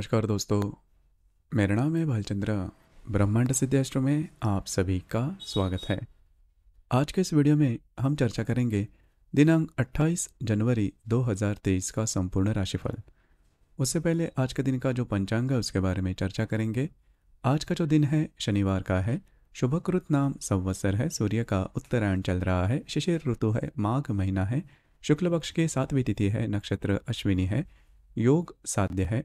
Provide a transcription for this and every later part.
नमस्कार दोस्तों मेरा नाम है भालचंद्र ब्रह्मांड सिद्धास्ट्रो में आप सभी का स्वागत है आज के इस वीडियो में हम चर्चा करेंगे दिनांक 28 जनवरी 2023 का संपूर्ण राशिफल उससे पहले आज के दिन का जो पंचांग है उसके बारे में चर्चा करेंगे आज का जो दिन है शनिवार का है शुभकृत नाम संवत्सर है सूर्य का उत्तरायण चल रहा है शिशिर ऋतु है माघ महीना है शुक्ल पक्ष के सातवीं तिथि है नक्षत्र अश्विनी है योग साध्य है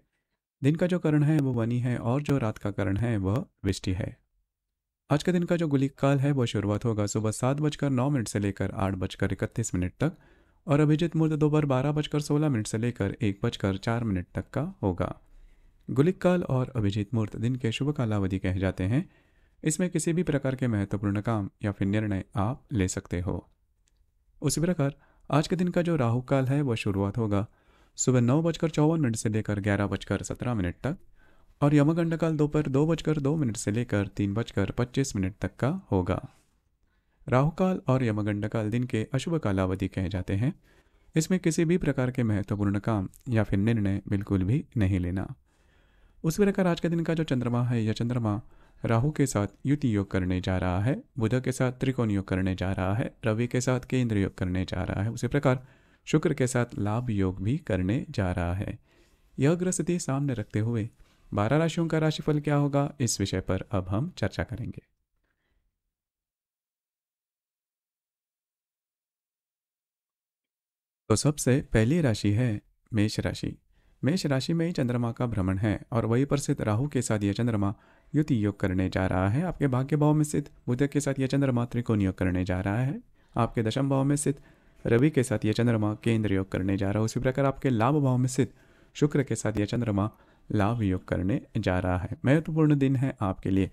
दिन का जो करण है वो वनी है और जो रात का करण है वह विष्टि है आज के दिन का जो गुलिक काल है वह शुरुआत होगा सुबह सात बजकर नौ मिनट से लेकर आठ बजकर इकतीस मिनट तक और अभिजित मुहूर्त दोपहर बारह बजकर सोलह मिनट से लेकर एक बजकर चार मिनट तक का होगा गुलिक काल और अभिजीत मुहूर्त दिन के शुभ कालावधि कहे जाते हैं इसमें किसी भी प्रकार के महत्वपूर्ण काम या फिर निर्णय आप ले सकते हो उसी प्रकार आज के दिन का जो राहु काल है वह शुरुआत होगा सुबह नौ बजकर चौवन मिनट से लेकर ग्यारह बजकर सत्रह मिनट तक और यमगंडकाल काल दोपहर दो बजकर दो मिनट से लेकर तीन बजकर पच्चीस मिनट तक का होगा राहुकाल और यमगंडकाल काल दिन के अशुभ कालावधि कहे जाते हैं इसमें किसी भी प्रकार के महत्वपूर्ण काम या फिर निर्णय बिल्कुल भी नहीं लेना उस प्रकार आज के दिन का जो चंद्रमा है यह चंद्रमा राहु के साथ युति योग करने जा रहा है बुध के साथ त्रिकोण योग करने जा रहा है रवि के साथ केंद्र योग करने जा रहा है उसी प्रकार शुक्र के साथ लाभ योग भी करने जा रहा है यह ग्रह स्थिति सामने रखते हुए बारह राशियों का राशिफल क्या होगा इस विषय पर अब हम चर्चा करेंगे तो सबसे पहली राशि है मेष राशि मेष राशि में ही चंद्रमा का भ्रमण है और वही पर स्थित राहु के साथ यह चंद्रमा युति योग करने जा रहा है आपके भाग्य भाव में स्थित बुध के साथ यह चंद्रमा त्रिकोण योग करने जा रहा है आपके दशम भाव में स्थित रवि के साथ यह चंद्रमा केंद्र योग करने जा रहा है उसी प्रकार आपके लाभ भाव में स्थित शुक्र के साथ यह चंद्रमा लाभ योग करने जा रहा है महत्वपूर्ण दिन है आपके लिए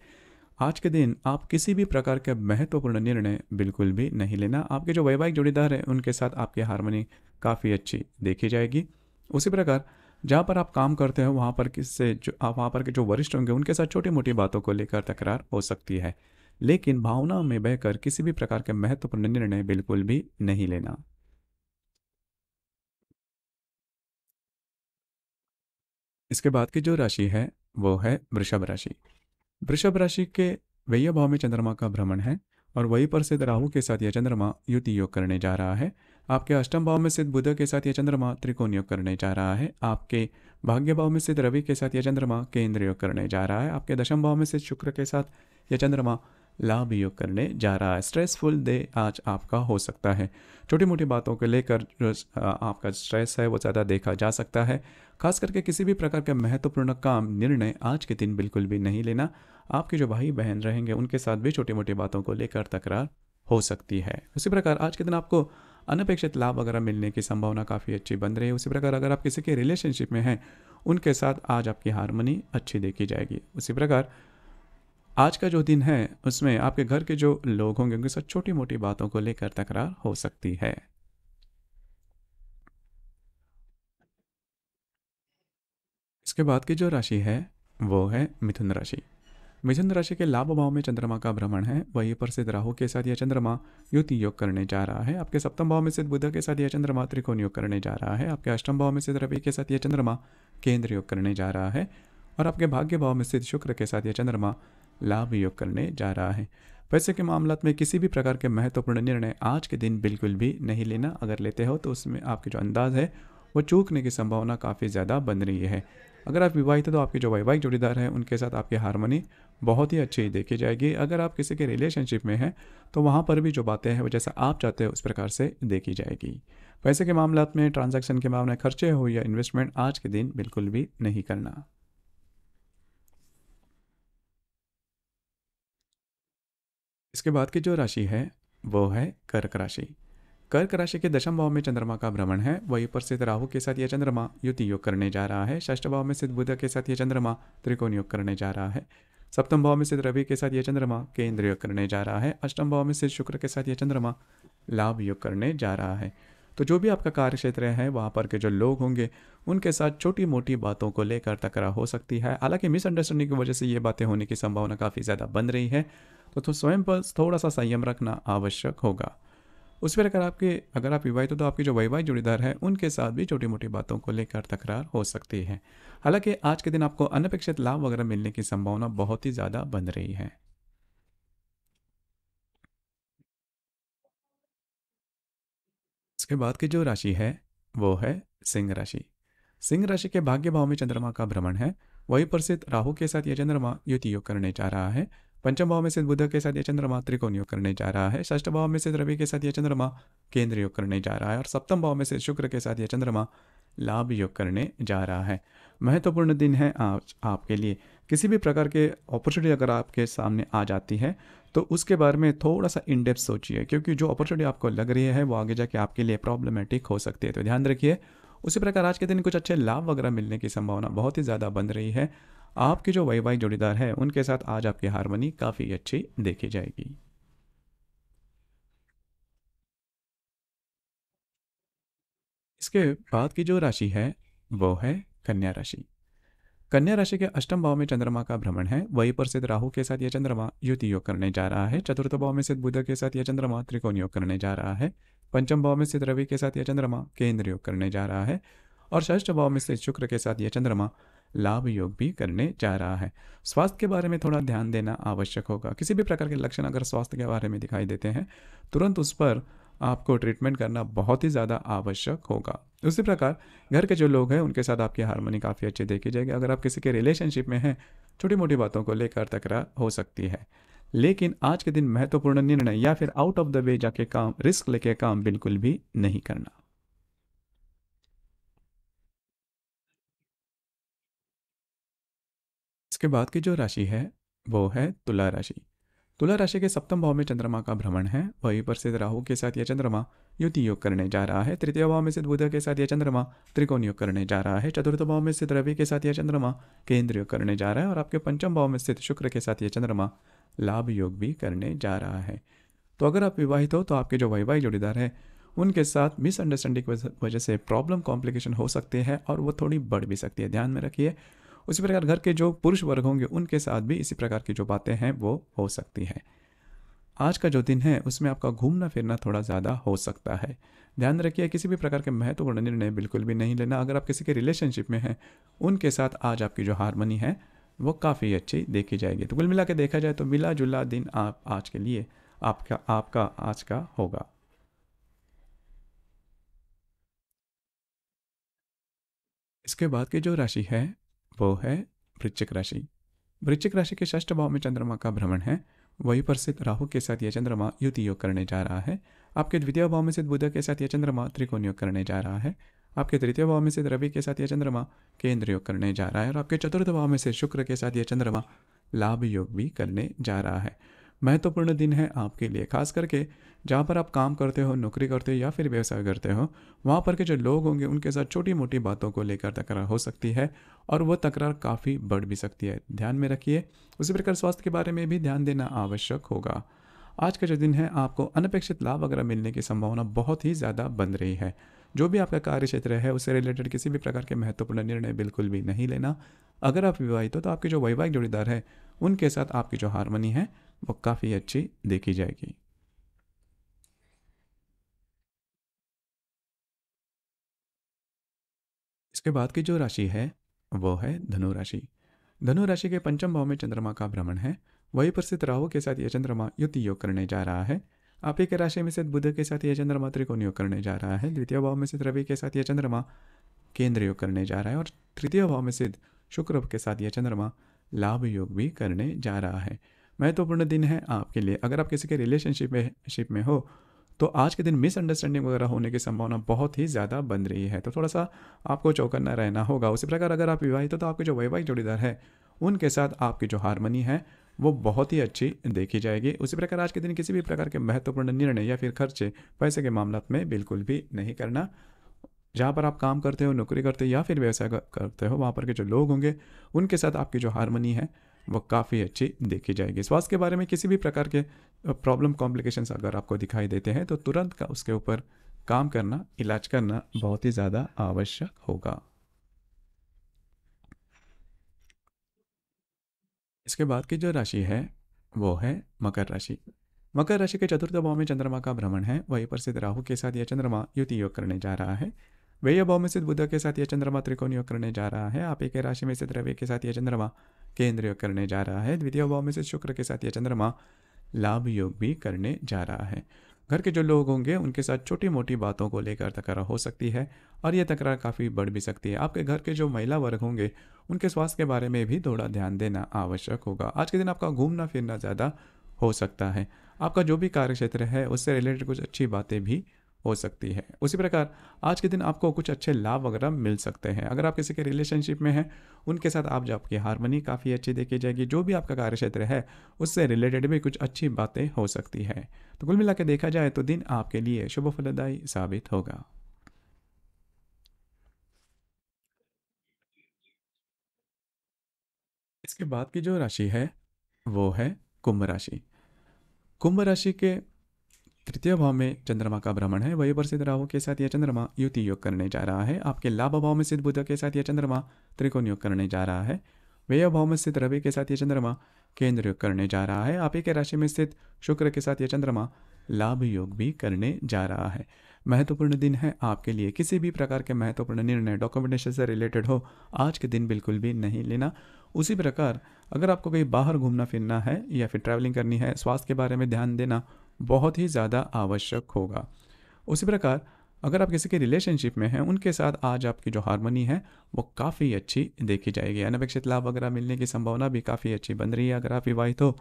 आज के दिन आप किसी भी प्रकार के महत्वपूर्ण निर्णय बिल्कुल भी नहीं लेना आपके जो वैवाहिक जोड़ीदार हैं उनके साथ आपकी हारमोनी काफ़ी अच्छी देखी जाएगी उसी प्रकार जहाँ पर आप काम करते हैं वहाँ पर किससे जो आप वहाँ पर के जो वरिष्ठ होंगे उनके साथ छोटी मोटी बातों को लेकर तकरार हो सकती है लेकिन भावना में बहकर किसी भी प्रकार के महत्वपूर्ण निर्णय बिल्कुल भी नहीं लेना इसके बाद की जो राशि है वो है वृषभ राशि वृषभ राशि के व्यय भाव में चंद्रमा का भ्रमण है और वही पर सिद्ध राहु के साथ यह चंद्रमा युति योग करने जा रहा है आपके अष्टम भाव में सिद्ध बुध के साथ यह चंद्रमा त्रिकोण योग करने जा रहा है आपके भाग्य भाव में सिद्ध रवि के साथ यह चंद्रमा केंद्र योग करने जा रहा है आपके दशम भाव में सिद्ध शुक्र के साथ यह चंद्रमा लाभ योग करने जा रहा है स्ट्रेसफुल डे आज आपका हो सकता है छोटी मोटी बातों को लेकर आपका स्ट्रेस है वो ज़्यादा देखा जा सकता है खास करके किसी भी प्रकार के महत्वपूर्ण काम निर्णय आज के दिन बिल्कुल भी नहीं लेना आपके जो भाई बहन रहेंगे उनके साथ भी छोटी मोटी बातों को लेकर तकरार हो सकती है उसी प्रकार आज के दिन आपको अनपेक्षित लाभ वगैरह मिलने की संभावना काफ़ी अच्छी बन रही है उसी प्रकार अगर आप किसी के रिलेशनशिप में हैं उनके साथ आज आपकी हारमोनी अच्छी देखी जाएगी उसी प्रकार आज का जो दिन है उसमें आपके घर के जो लोग होंगे उनके साथ छोटी मोटी बातों को लेकर तकरार हो सकती है इसके बाद की जो राशि है वो है मिथुन राशि मिथुन राशि के लाभ भाव में चंद्रमा का भ्रमण है वही पर सिद्ध राहु के साथ यह चंद्रमा युति योग करने जा रहा है आपके सप्तम भाव में सिद्ध बुद्ध के साथ यह चंद्रमा त्रिकोण योग करने जा रहा है आपके अष्टम भाव में सिद्ध रवि के साथ यह चंद्रमा केंद्र योग करने जा रहा है और आपके भाग्य भाव में सिद्ध शुक्र के साथ यह चंद्रमा लाभ योग करने जा रहा है पैसे के मामला में किसी भी प्रकार के महत्वपूर्ण निर्णय आज के दिन बिल्कुल भी नहीं लेना अगर लेते हो तो उसमें आपके जो अंदाज है वो चूकने की संभावना काफ़ी ज़्यादा बन रही है अगर आप विवाहित हैं तो आपके जो वैवाहिक जोड़ीदार हैं उनके साथ आपकी हारमोनी बहुत ही अच्छी देखी जाएगी अगर आप किसी के रिलेशनशिप में हैं तो वहाँ पर भी जो बातें हैं वो जैसा आप चाहते हो उस प्रकार से देखी जाएगी पैसे के मामला में ट्रांजैक्शन के मामले खर्चे हो या इन्वेस्टमेंट आज के दिन बिल्कुल भी नहीं करना इसके बाद की जो राशि है वो है कर्क राशि कर्क राशि के दशम भाव में चंद्रमा का भ्रमण है वही पर स्थित राहु के साथ यह चंद्रमा युति योग करने जा रहा है षष्ठ भाव में स्थित बुध के साथ यह चंद्रमा त्रिकोण योग करने जा रहा है सप्तम भाव में स्थित रवि के साथ यह चंद्रमा केंद्र योग करने जा रहा है अष्टम भाव में स्थित शुक्र के साथ यह चंद्रमा लाभ योग करने जा रहा है तो जो भी आपका कार्य क्षेत्र है वहाँ पर के जो लोग होंगे उनके साथ छोटी मोटी बातों को लेकर टकरा हो सकती है हालांकि मिसअंडरस्टैंडिंग की वजह से ये बातें होने की संभावना काफ़ी ज़्यादा बन रही है तो, तो स्वयं पर थोड़ा सा संयम रखना आवश्यक होगा उस पर अगर आपके अगर आप विवाहित हो तो आपके जो वैवाहिक जोड़ीदार हैं उनके साथ भी छोटी मोटी बातों को लेकर तकरार हो सकती है हालांकि आज के दिन आपको अनपेक्षित लाभ वगैरह मिलने की संभावना बहुत ही ज़्यादा बन रही है इसके बाद की जो राशि है वो है सिंह राशि सिंह राशि के भाग्य भाव में चंद्रमा का भ्रमण है वही पर स्थित राहु के साथ यह चंद्रमा युति योग करने जा रहा है पंचम भाव में सिद्ध बुद्ध के साथ यह चंद्रमा त्रिकोण योग करने जा रहा है षष्ठ भाव में सिद्ध रवि के साथ यह चंद्रमा केंद्र योग करने जा रहा है और सप्तम भाव में सिद्ध शुक्र के साथ यह चंद्रमा लाभ योग करने जा रहा है महत्वपूर्ण दिन है आज आपके लिए किसी भी प्रकार के अपॉर्चुनिटी अगर आपके सामने आ जाती है तो उसके बारे में थोड़ा सा इनडेप्थ सोचिए क्योंकि जो अपॉर्चुनिटी आपको लग रही है वो आगे जाके आपके लिए प्रॉब्लमेटिक हो सकती है तो ध्यान रखिए उसी प्रकार आज के दिन कुछ अच्छे लाभ वगैरह मिलने की संभावना बहुत ही ज़्यादा बन रही है आपके जो वैवाहिक जोड़ीदार है उनके साथ आज आपकी हारमोनी काफ़ी अच्छी देखी जाएगी इसके बाद की जो राशि है वो है कन्या राशि कन्या राशि के अष्टम भाव में चंद्रमा का भ्रमण है वहीं पर सिद्ध राहु के साथ यह चंद्रमा युति योग करने जा रहा है चतुर्थ भाव में सिद्ध बुध के साथ यह चंद्रमा त्रिकोण योग करने जा रहा है पंचम भाव में सिद्ध रवि के साथ यह चंद्रमा केंद्र योग करने जा रहा है और षष्ठ भाव में सिद्ध शुक्र के साथ यह चंद्रमा लाभ योग भी करने जा रहा है स्वास्थ्य के बारे में थोड़ा ध्यान देना आवश्यक होगा किसी भी प्रकार के लक्षण अगर स्वास्थ्य के बारे में दिखाई देते हैं तुरंत उस पर आपको ट्रीटमेंट करना बहुत ही ज़्यादा आवश्यक होगा उसी प्रकार घर के जो लोग हैं उनके साथ आपकी हारमोनी काफ़ी अच्छी देखी जाएगी अगर आप किसी के रिलेशनशिप में हैं छोटी मोटी बातों को लेकर तकरार हो सकती है लेकिन आज के दिन महत्वपूर्ण निर्णय या फिर आउट ऑफ द वे जाके काम रिस्क लेके काम बिल्कुल भी नहीं करना इसके बाद की जो राशि है वो है तुला राशि तुला राशि के सप्तम भाव में चंद्रमा का भ्रमण है वहीं पर स्थित राहु के साथ यह चंद्रमा युति योग करने जा रहा है तृतीय भाव में स्थित बुध के साथ यह चंद्रमा त्रिकोण योग करने जा रहा है चतुर्थ भाव में स्थित रवि के साथ यह चंद्रमा केंद्र योग करने जा रहा है और आपके पंचम भाव में स्थित शुक्र के साथ यह चंद्रमा लाभ योग भी करने जा रहा है तो अगर आप विवाहित हो तो आपके जो वैवाहिक जोड़ीदार हैं उनके साथ मिसअंडरस्टैंडिंग की वजह से प्रॉब्लम कॉम्प्लिकेशन हो सकती है और वो थोड़ी बढ़ भी सकती है ध्यान में रखिए उसी प्रकार घर के जो पुरुष वर्ग होंगे उनके साथ भी इसी प्रकार की जो बातें हैं वो हो सकती हैं आज का जो दिन है उसमें आपका घूमना फिरना थोड़ा ज़्यादा हो सकता है ध्यान रखिए किसी भी प्रकार के महत्वपूर्ण निर्णय बिल्कुल भी नहीं लेना अगर आप किसी के रिलेशनशिप में हैं उनके साथ आज आपकी जो हारमोनी है वो काफ़ी अच्छी देखी जाएगी तो कुल मिला के देखा जाए तो मिला जुला दिन आप आज के लिए आपका आपका आज का होगा इसके बाद की जो राशि है वो है वृश्चिक राशि वृश्चिक राशि के षष्ठ भाव में चंद्रमा का भ्रमण है वही पर स्थित राहु के साथ यह चंद्रमा युति योग करने जा रहा है आपके द्वितीय भाव में स्थित बुध के साथ यह चंद्रमा त्रिकोण योग करने जा रहा है आपके तृतीय भाव में स्थित रवि के साथ यह चंद्रमा केंद्र योग करने जा रहा है और आपके चतुर्थ भाव में से शुक्र के साथ यह चंद्रमा लाभ योग भी करने जा रहा है महत्वपूर्ण दिन है आपके लिए खास करके जहाँ पर आप काम करते हो नौकरी करते हो या फिर व्यवसाय करते हो वहाँ पर के जो लोग होंगे उनके साथ छोटी मोटी बातों को लेकर तकरार हो सकती है और वो तकरार काफ़ी बढ़ भी सकती है ध्यान में रखिए उसी प्रकार स्वास्थ्य के बारे में भी ध्यान देना आवश्यक होगा आज का जो दिन है आपको अनपेक्षित लाभ वगैरह मिलने की संभावना बहुत ही ज़्यादा बन रही है जो भी आपका कार्य क्षेत्र है उससे रिलेटेड किसी भी प्रकार के महत्वपूर्ण निर्णय बिल्कुल भी नहीं लेना अगर आप विवाहित हो तो आपके जो वैवाहिक जोड़ीदार है उनके साथ आपकी जो हारमोनी है वो काफ़ी अच्छी देखी जाएगी इसके बाद की जो राशि है वो है धनु राशि धनु राशि के पंचम भाव में चंद्रमा का भ्रमण है वही पर राहु के साथ यह चंद्रमा युति योग करने जा रहा है आप ही के राशि में स्थित बुध के साथ यह चंद्रमा त्रिकोण योग करने जा रहा है द्वितीय भाव में स्थित रवि के साथ यह चंद्रमा केंद्र योग करने जा रहा है और तृतीय भाव में स्थित शुक्र के साथ यह चंद्रमा लाभ योग भी करने जा रहा है महत्वपूर्ण दिन है आपके लिए अगर आप किसी के रिलेशनशिप में शिप में हो तो आज के दिन मिसअंडरस्टैंडिंग वगैरह होने की संभावना बहुत ही ज़्यादा बन रही है तो थोड़ा सा आपको चौकन्ना रहना होगा उसी प्रकार अगर आप विवाहित हो तो आपके जो वैवाहिक जोड़ीदार है उनके साथ आपकी जो हारमनी है वो बहुत ही अच्छी देखी जाएगी उसी प्रकार आज के दिन किसी भी प्रकार के महत्वपूर्ण निर्णय या फिर खर्चे पैसे के मामला में बिल्कुल भी नहीं करना जहाँ पर आप काम करते हो नौकरी करते हो या फिर व्यवसाय करते हो वहाँ पर के जो लोग होंगे उनके साथ आपकी जो हारमनी है वो काफ़ी अच्छी देखी जाएगी स्वास्थ्य के बारे में किसी भी प्रकार के प्रॉब्लम कॉम्प्लिकेशंस अगर आपको दिखाई देते हैं तो तुरंत का उसके ऊपर काम करना इलाज करना बहुत ही ज़्यादा आवश्यक होगा इसके बाद की जो राशि है वो है मकर राशि मकर राशि के चतुर्थ भाव में चंद्रमा का भ्रमण है वही पर स्थित राहु के साथ यह चंद्रमा युति योग करने जा रहा है व्यय भाव में स्थित बुद्ध के साथ यह चंद्रमा त्रिकोण योग करने जा रहा है आप एक राशि में स्थित रवि के साथ यह चंद्रमा केंद्र योग करने जा रहा है द्वितीय भाव में स्थित शुक्र के साथ यह चंद्रमा लाभ योग भी करने जा रहा है घर के जो लोग होंगे उनके साथ छोटी मोटी बातों को लेकर तकरार हो सकती है और ये तकरार काफ़ी बढ़ भी सकती है आपके घर के जो महिला वर्ग होंगे उनके स्वास्थ्य के बारे में भी थोड़ा ध्यान देना आवश्यक होगा आज के दिन आपका घूमना फिरना ज़्यादा हो सकता है आपका जो भी कार्य क्षेत्र है उससे रिलेटेड कुछ अच्छी बातें भी हो सकती है उसी प्रकार आज के दिन आपको कुछ अच्छे लाभ वगैरह मिल सकते हैं अगर आप किसी के रिलेशनशिप में हैं उनके साथ आप आपकी हारमोनी काफ़ी अच्छी देखी जाएगी जो भी आपका कार्य क्षेत्र है उससे रिलेटेड भी कुछ अच्छी बातें हो सकती है तो कुल मिला देखा जाए तो दिन आपके लिए शुभ फलदायी साबित होगा इसके बाद की जो राशि है वो है कुंभ राशि कुंभ राशि के तृतीय भाव में चंद्रमा का भ्रमण है वही पर सिद्ध राहु के साथ यह चंद्रमा युति योग करने जा रहा है आपके लाभ भाव में सिद्ध बुद्ध के साथ यह चंद्रमा त्रिकोण योग करने जा रहा है व्यय भाव में स्थित रवि के साथ यह चंद्रमा केंद्र योग करने जा रहा है आप ही के राशि में स्थित शुक्र के साथ यह चंद्रमा लाभ योग भी करने जा रहा है महत्वपूर्ण दिन है आपके लिए किसी भी प्रकार के महत्वपूर्ण निर्णय डॉक्यूमेंटेशन से रिलेटेड हो आज के दिन बिल्कुल भी नहीं लेना उसी प्रकार अगर आपको कहीं बाहर घूमना फिरना है या फिर ट्रैवलिंग करनी है स्वास्थ्य के बारे में ध्यान देना बहुत ही ज़्यादा आवश्यक होगा उसी प्रकार अगर आप किसी के रिलेशनशिप में हैं उनके साथ आज आपकी जो हारमोनी है वो काफ़ी अच्छी देखी जाएगी अनपेक्षित लाभ वगैरह मिलने की संभावना भी काफ़ी अच्छी बन रही है अगर आप विवाहित हो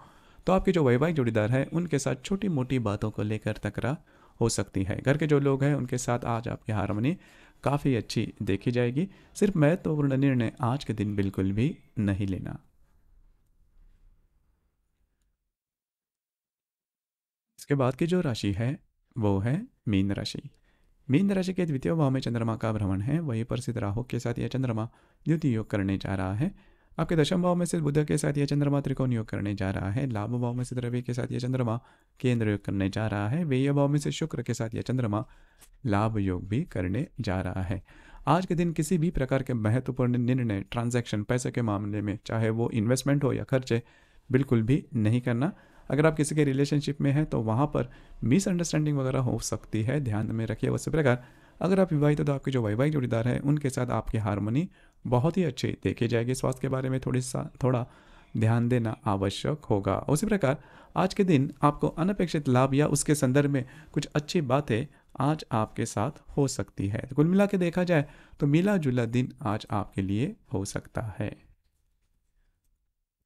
तो आपके जो वैवाहिक जोड़ीदार है उनके साथ छोटी मोटी बातों को लेकर तकरा हो सकती है घर के जो लोग हैं उनके साथ आज आपकी हारमोनी काफ़ी अच्छी देखी जाएगी सिर्फ महत्वपूर्ण निर्णय आज के दिन बिल्कुल भी नहीं लेना इसके बाद की जो राशि है वो है मीन राशि मीन राशि के द्वितीय भाव में चंद्रमा का भ्रमण है वही पर सिद्ध राहु के साथ यह चंद्रमा द्वितीय योग करने जा रहा है आपके दशम भाव में सिद्ध बुद्ध के साथ यह चंद्रमा त्रिकोण योग करने जा रहा है लाभ भाव में सिद्ध रवि के साथ यह चंद्रमा केंद्र योग करने जा रहा है व्यय भाव में से शुक्र के साथ यह चंद्रमा लाभ योग भी करने जा रहा है आज के दिन किसी भी प्रकार के महत्वपूर्ण निर्णय ट्रांजेक्शन पैसे के मामले में चाहे वो इन्वेस्टमेंट हो या खर्चे बिल्कुल भी नहीं करना अगर आप किसी के रिलेशनशिप में हैं तो वहाँ पर मिसअंडरस्टैंडिंग वगैरह हो सकती है ध्यान में रखिए उसी प्रकार अगर आप विवाहित हो तो आपके जो वैवाहिक जोड़ीदार हैं उनके साथ आपकी हारमोनी बहुत ही अच्छी देखी जाएगी स्वास्थ्य के बारे में थोड़ी सा थोड़ा ध्यान देना आवश्यक होगा उसी प्रकार आज के दिन आपको अनपेक्षित लाभ या उसके संदर्भ में कुछ अच्छी बातें आज आपके साथ हो सकती है तो कुल मिला के देखा जाए तो मिला जुला दिन आज आपके लिए हो सकता है